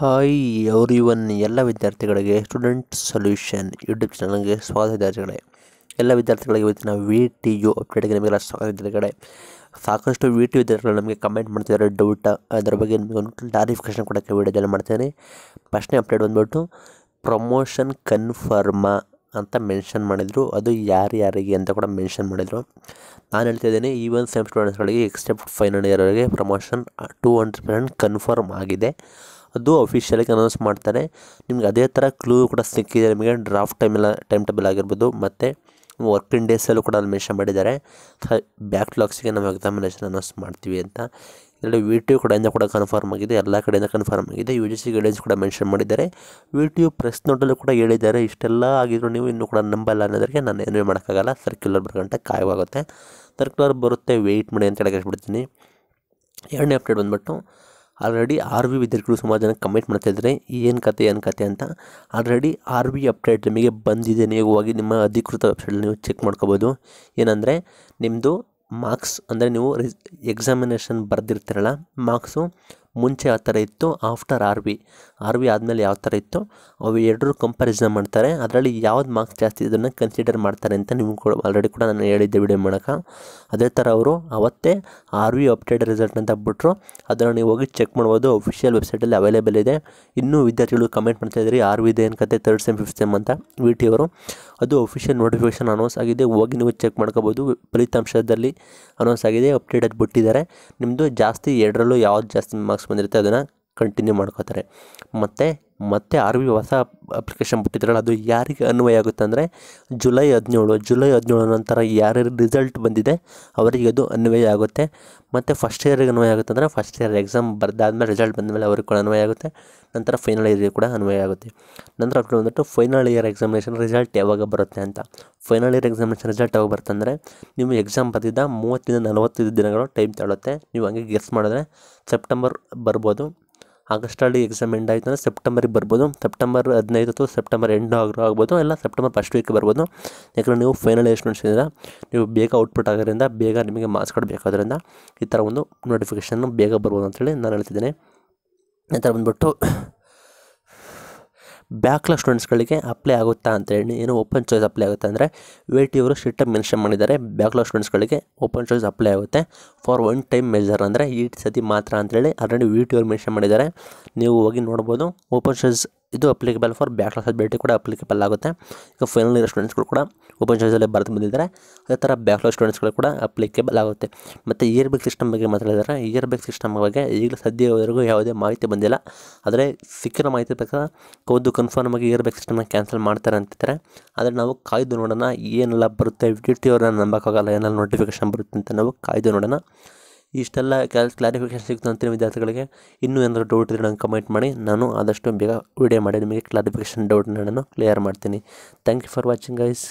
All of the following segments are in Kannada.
ಹಾಯ್ ಎವ್ರಿ ಇವನ್ ಎಲ್ಲ ವಿದ್ಯಾರ್ಥಿಗಳಿಗೆ ಸ್ಟೂಡೆಂಟ್ ಸೊಲ್ಯೂಷನ್ ಯೂಟ್ಯೂಬ್ ಚಾನಲ್ಗೆ ಸ್ವಾಗತ ವಿದ್ಯಾರ್ಥಿಗಳೇ ಎಲ್ಲ ವಿದ್ಯಾರ್ಥಿಗಳಿಗೆ ಇವತ್ತಿನ ವಿ ಟಿ ಯು ಅಪ್ಡೇಟ್ಗೆ ನಿಮಗೆಲ್ಲ ಸ್ವಾಗತ ವಿದ್ಯಾರ್ಥಿಗಳೇ ಸಾಕಷ್ಟು ವಿ ಟಿ ವಿದ್ಯಾರ್ಥಿಗಳು ನಮಗೆ ಕಮೆಂಟ್ ಮಾಡ್ತಿದ್ದಾರೆ ಡೌಟ್ ಅದರ ಬಗ್ಗೆ ನಿಮಗೆ ಒಂದು ಕ್ಲಾರಿಫಿಕೇಷನ್ ಕೊಡೋಕ್ಕೆ ವಿಡಿಯೋದಲ್ಲಿ ಮಾಡ್ತೇನೆ ಫಸ್ಟ್ನೇ ಅಪ್ಡೇಟ್ ಬಂದುಬಿಟ್ಟು ಪ್ರಮೋಷನ್ ಕನ್ಫರ್ಮಾ ಅಂತ ಮೆನ್ಷನ್ ಮಾಡಿದರು ಅದು ಯಾರು ಯಾರಿಗೆ ಅಂತ ಕೂಡ ಮೆನ್ಷನ್ ಮಾಡಿದರು ನಾನು ಹೇಳ್ತಾ ಇದ್ದೇನೆ ಈ ಒಂದು ಸೆಮ್ ಸ್ಟೂಡೆಂಟ್ಸ್ಗಳಿಗೆ ಎಕ್ಸೆಪ್ಟ್ ಫೈನಲ್ ಇಯರ್ವರೆಗೆ promotion two hundred percent confirm ಆಗಿದೆ ಅದು ಅಫಿಷಿಯಲಾಗಿ ಅನೌನ್ಸ್ ಮಾಡ್ತಾರೆ ನಿಮ್ಗೆ ಅದೇ ಥರ ಕ್ಲೂ ಕೂಡ ಸಿಕ್ಕಿದೆ ನಿಮಗೆ ಡ್ರಾಫ್ಟ್ ಟೈಮೆಲ್ಲ ಟೈಮ್ ಟೇಬಲ್ ಆಗಿರ್ಬೋದು ಮತ್ತು ವರ್ಕಿಂಗ್ ಡೇಸಲ್ಲೂ ಕೂಡ ಅಲ್ಲಿ ಮೆನ್ಷನ್ ಮಾಡಿದ್ದಾರೆ ಬ್ಯಾಕ್ ಲಾಕ್ಸಿಗೆ ನಾವು ಎಕ್ಸಾಮಿನೇಷನ್ ಅನೌನ್ಸ್ ಮಾಡ್ತೀವಿ ಅಂತ ಇದರಲ್ಲಿ ವಿ ಟಿ ಯು ಕಡೆಯಿಂದ ಕೂಡ ಕನ್ಫರ್ಮ್ ಆಗಿದೆ ಎಲ್ಲ ಕಡೆಯಿಂದ ಕನ್ಫರ್ಮ್ ಆಗಿದೆ ಯು ಜಿ ಸಿ ಗೈಡೆನ್ಸ್ ಕೂಡ ಮೆನ್ಷನ್ ಮಾಡಿದ್ದಾರೆ ವಿ ಟಿ ಯು ಪ್ರೆಸ್ ನೋಟಲ್ಲೂ ಕೂಡ ಹೇಳಿದ್ದಾರೆ ಇಷ್ಟೆಲ್ಲ ಆಗಿದ್ರು ನೀವು ಇನ್ನೂ ಕೂಡ ನಂಬಲ್ಲ ಅನ್ನೋದಕ್ಕೆ ನಾನು ಏನೂ ಮಾಡೋಕ್ಕಾಗಲ್ಲ ಸರ್ಕ್ಯುಲರ್ ಬರ್ಗಂಟ ಕಾಯವಾಗುತ್ತೆ ಸರ್ಕ್ಯುಲರ್ ಬರುತ್ತೆ ವೆಯ್ಟ್ ಮಾಡಿ ಅಂತ ಹೇಳಿ ಬಿಡ್ತೀನಿ ಎರಡನೇ ಅಪ್ಡೇಟ್ ಬಂದುಬಿಟ್ಟು ಆಲ್ರೆಡಿ ಆರ್ ವಿ ವಿದ್ಯಾರ್ಥಿಗಳು ಸುಮಾರು ಜನ ಕಮೆಂಟ್ ಮಾಡ್ತಾಯಿದ್ದಾರೆ ಏನು ಕತೆ ಏನು ಕತೆ ಅಂತ ಆಲ್ರೆಡಿ ಆರ್ ವಿ ಅಪ್ಡೇಟ್ ನಿಮಗೆ ಬಂದಿದೆ ನೀವು ಹೋಗಿ ನಿಮ್ಮ ಅಧಿಕೃತ ವೆಬ್ಸೈಟಲ್ಲಿ ನೀವು ಚೆಕ್ ಮಾಡ್ಕೋಬೋದು ಏನಂದರೆ ನಿಮ್ಮದು ಮಾರ್ಕ್ಸ್ ಅಂದರೆ ನೀವು ಎಕ್ಸಾಮಿನೇಷನ್ ಬರೆದಿರ್ತೀರಲ್ಲ ಮಾರ್ಕ್ಸು ಮುಂಚೆ ಯಾವ ಥರ ಇತ್ತು after R V R V ಆದಮೇಲೆ ಯಾವ ಥರ ಇತ್ತು ಅವು ಎರಡರೂ ಕಂಪ್ಯಾರಿಸನ್ ಮಾಡ್ತಾರೆ ಅದರಲ್ಲಿ ಯಾವ್ದು ಮಾರ್ಕ್ಸ್ ಜಾಸ್ತಿ ಇದನ್ನು ಕನ್ಸಿಡರ್ ಮಾಡ್ತಾರೆ ಅಂತ ನಿಮ್ಗೆ ಕೂಡ ಆಲ್ರೆಡಿ ಕೂಡ ನಾನು ಹೇಳಿದ್ದೆ ವಿಡಿಯೋ ಮೂಲಕ ಅದೇ ಥರ ಅವರು ಅವತ್ತೇ ಆರ್ ವಿ ಅಪ್ಡೇಟ್ ರಿಸಲ್ಟ್ ಅಂತ ಬಿಟ್ಟರು ಅದನ್ನು ನೀವು ಹೋಗಿ ಚೆಕ್ ಮಾಡ್ಬೋದು ಅಫಿಷಿಯಲ್ ವೆಬ್ಸೈಟಲ್ಲಿ ಅವೈಲೇಬಲ್ ಇದೆ ಇನ್ನೂ ವಿದ್ಯಾರ್ಥಿಗಳು ಕಮೆಂಟ್ ಮಾಡ್ತಾಯಿದ್ರಿ ಆರ್ ವಿ ಇದೆ ಏನು ಕತೆ ತರ್ಡ್ ಸೆಮ್ ಫಿಫ್ತ್ ಸೆಮ್ ಅಂತ ವಿ ಟಿ ಅವರು ಅದು ಅಫಿಷಿಯಲ್ ನೋಟಿಫಿಕೇಷನ್ ಅನೌನ್ಸ್ ಆಗಿದೆ ಹೋಗಿ ನೀವು ಚೆಕ್ ಮಾಡ್ಕೋಬೋದು ಫಲಿತಾಂಶದಲ್ಲಿ ಅನೌನ್ಸ್ ಆಗಿದೆ ಅಪ್ಡೇಟ್ ಅದು ಬಿಟ್ಟಿದ್ದಾರೆ ನಿಮ್ಮದು ಜಾಸ್ತಿ ಎರಡರಲ್ಲೂ ಯಾವ್ದು ಜಾಸ್ತಿ ಮಾರ್ಕ್ಸ್ ಬಂದಿರುತ್ತೆ ಅದನ್ನು ಕಂಟಿನ್ಯೂ ಮಾಡ್ಕೋತಾರೆ ಮತ್ತು ಮತ್ತು ಆರ್ ವಿ ಹೊಸ ಅಪ್ಲಿಕೇಶನ್ ಬಿಟ್ಟಿದ್ರಲ್ಲ ಅದು ಯಾರಿಗೆ ಅನ್ವಯ ಆಗುತ್ತೆ ಅಂದರೆ ಜುಲೈ ಹದಿನೇಳು ಜುಲೈ ಹದಿನೇಳು ನಂತರ ಯಾರ್ಯಾರು ರಿಸಲ್ಟ್ ಬಂದಿದೆ ಅವರಿಗೆ ಅದು ಅನ್ವಯ ಆಗುತ್ತೆ ಮತ್ತು ಫಸ್ಟ್ ಇಯರಿಗೆ ಅನ್ವಯ ಆಗುತ್ತೆ ಅಂದರೆ ಫಸ್ಟ್ ಇಯರ್ ಎಕ್ಸಾಮ್ ಬರೆದಾದ್ಮೇಲೆ ರಿಸಲ್ಟ್ ಬಂದಮೇಲೆ ಅವ್ರಿಗೆ ಕೂಡ ಅನ್ವಯ ಆಗುತ್ತೆ ನಂತರ ಫೈನಲ್ ಇಯರ್ಗೆ ಕೂಡ ಅನ್ವಯ ಆಗುತ್ತೆ ನಂತರ ಅಪ್ಲೈ ಬಂದ್ಬಿಟ್ಟು ಫೈನಲ್ ಇಯರ್ ಎಕ್ಸಾಮಿನೇಷನ್ ರಿಸಲ್ಟ್ ಯಾವಾಗ ಬರುತ್ತೆ ಅಂತ ಫೈನಲ್ ಇಯರ್ ಎಕ್ಸಾಮಿನೇಷನ್ ರಿಸಲ್ಟ್ ಯಾವಾಗ ಬರುತ್ತೆ ಅಂದರೆ ನೀವು ಎಕ್ಸಾಮ್ ಬರೆದಿದ್ದ ಮೂವತ್ತಿಂದ ನಲವತ್ತೈದು ದಿನಗಳು ಟೈಮ್ ತಗೊಳುತ್ತೆ ನೀವು ಹಂಗೆ ಗೆಸ್ ಮಾಡಿದ್ರೆ ಸೆಪ್ಟೆಂಬರ್ ಬರ್ಬೋದು ಆಗಸ್ಟಲ್ಲಿ ಎಕ್ಸಾಮ್ ಎಂಡ್ ಆಯಿತು ಅಂದರೆ ಸೆಪ್ಟೆಂಬರಿಗೆ ಬರ್ಬೋದು ಸೆಪ್ಟೆಂಬರ್ ಹದಿನೈದು ಅಥವಾ ಸೆಪ್ಟೆಂಬರ್ ಎಂಡ್ ಆಗಿರೋ ಆಗ್ಬೋದು ಇಲ್ಲ ಸೆಪ್ಟೆಂಬರ್ ಫಸ್ಟ್ ವೀಕ್ ಬರ್ಬೋದು ಯಾಕಂದರೆ ನೀವು ಫೈನಲ್ ಎಷ್ಟು ಇದ್ದರೆ ನೀವು ಬೇಗ ಔಟ್ಪುಟ್ ಆಗೋದ್ರಿಂದ ಬೇಗ ನಿಮಗೆ ಮಾರ್ಕ್ಸ್ ಕಾರ್ಡ್ ಬೇಕಾದ್ರಿಂದ ಈ ಥರ ಒಂದು ನೋಟಿಫಿಕೇಷನ್ನು ಬೇಗ ಬರ್ಬೋದು ಅಂತೇಳಿ ನಾನು ಹೇಳ್ತಿದ್ದೀನಿ ಈ ಥರ ಬಂದುಬಿಟ್ಟು ಬ್ಯಾಕ್ಲಾ ಸ್ಟೂಡೆಂಟ್ಸ್ಗಳಿಗೆ ಅಪ್ಲೈ ಆಗುತ್ತಾ ಅಂತೇಳಿ ಏನು ಓಪನ್ ಚಾಯ್ಸ್ ಅಪ್ಲೈ ಆಗುತ್ತೆ ಅಂದರೆ ವಿ ಟಿ ಅವರು ಅಪ್ ಮೆನ್ಷನ್ ಮಾಡಿದ್ದಾರೆ ಬ್ಯಾಕ್ಲಾ ಸ್ಟೂಡೆಂಟ್ಸ್ಗಳಿಗೆ ಓಪನ್ ಚಾಯ್ಸ್ ಅಪ್ಲೈ ಆಗುತ್ತೆ ಫಾರ್ ಒನ್ ಟೈಮ್ ಮೆಜರ್ ಅಂದರೆ ಈ ಸತಿ ಮಾತ್ರ ಅಂತೇಳಿ ಆಲ್ರೆಡಿ ವಿ ಟಿ ಮೆನ್ಷನ್ ಮಾಡಿದ್ದಾರೆ ನೀವು ಹೋಗಿ ನೋಡ್ಬೋದು ಓಪನ್ ಚಾಯ್ಸ್ ಇದು ಅಪ್ಲಿಕೇಬಲ್ ಫಾರ್ ಬ್ಯಾಚುಲರ್ಸ್ ಕ್ಲಾಸ್ ಕೂಡ ಅಪ್ಲಿಕೇಬಲ್ ಆಗುತ್ತೆ ಈಗ ಫೈನಲ್ ಇರೋ ಸ್ಟೂಡೆಂಟ್ಸ್ಗಳು ಕೂಡ ಓಪನ್ ಚಾಯ್ಸಲ್ಲಿ ಬರೆದು ಬಂದಿದ್ದಾರೆ ಅದೇ ಥರ ಬ್ಯಾಚುಲರ್ ಸ್ಟೂಡೆಂಟ್ಸ್ಗಳು ಕೂಡ ಅಪ್ಲಿಕೇಬಲ್ ಆಗುತ್ತೆ ಮತ್ತು ಇಯರ್ ಬೇಕ್ ಸಿಸ್ಟಮ್ ಬಗ್ಗೆ ಮಾತಾಡಿದರೆ ಇಯರ್ ಬೇಕ್ ಸಿಸ್ಟಮ್ ಬಗ್ಗೆ ಈಗಲೂ ಸದ್ಯವರೆಗೂ ಯಾವುದೇ ಮಾಹಿತಿ ಬಂದಿಲ್ಲ ಆದರೆ ಸಿಕ್ಕಿರೋ ಮಾಹಿತಿ ಪ್ರಕಾರ ಕೌದು ಕನ್ಫರ್ಮ್ ಆಗಿ ಇಯರ್ ಬೇಕ್ ಸಿಸ್ಟಮ್ನ ಕ್ಯಾನ್ಸಲ್ ಮಾಡ್ತಾರೆ ಅಂತಿದ್ದಾರೆ ಆದರೆ ನಾವು ಕಾಯ್ದು ನೋಡೋಣ ಏನೆಲ್ಲ ಬರುತ್ತೆ ಟಿ ಅವ್ರನ್ನ ನಂಬೋಕ್ಕಾಗಲ್ಲ ಏನೆಲ್ಲ ನೋಟಿಫಿಕೇಶನ್ ಬರುತ್ತೆ ಅಂತ ನಾವು ಕಾಯ್ದು ನೋಡೋಣ ಇಷ್ಟೆಲ್ಲ ಕ್ಯಾಲ್ ಕ್ಲಾರಿಫಿಕೇಶನ್ ಸಿಕ್ತು ಅಂತೀನಿ ವಿದ್ಯಾರ್ಥಿಗಳಿಗೆ ಇನ್ನೂ ಏನಾದರೂ ಡೌಟ್ ಇದ್ದರೆ ನಂಗೆ ಕಮೆಂಟ್ ಮಾಡಿ ನಾನು ಆದಷ್ಟು ಬೇಗ ವಿಡಿಯೋ ಮಾಡಿ ನಿಮಗೆ ಕ್ಲಾರಿಫಿಕೇಷನ್ ಡೌಟ್ನ ನಾನು ಕ್ಲಿಯರ್ ಮಾಡ್ತೀನಿ thank you for watching guys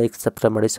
like subscribe ಮಾಡಿ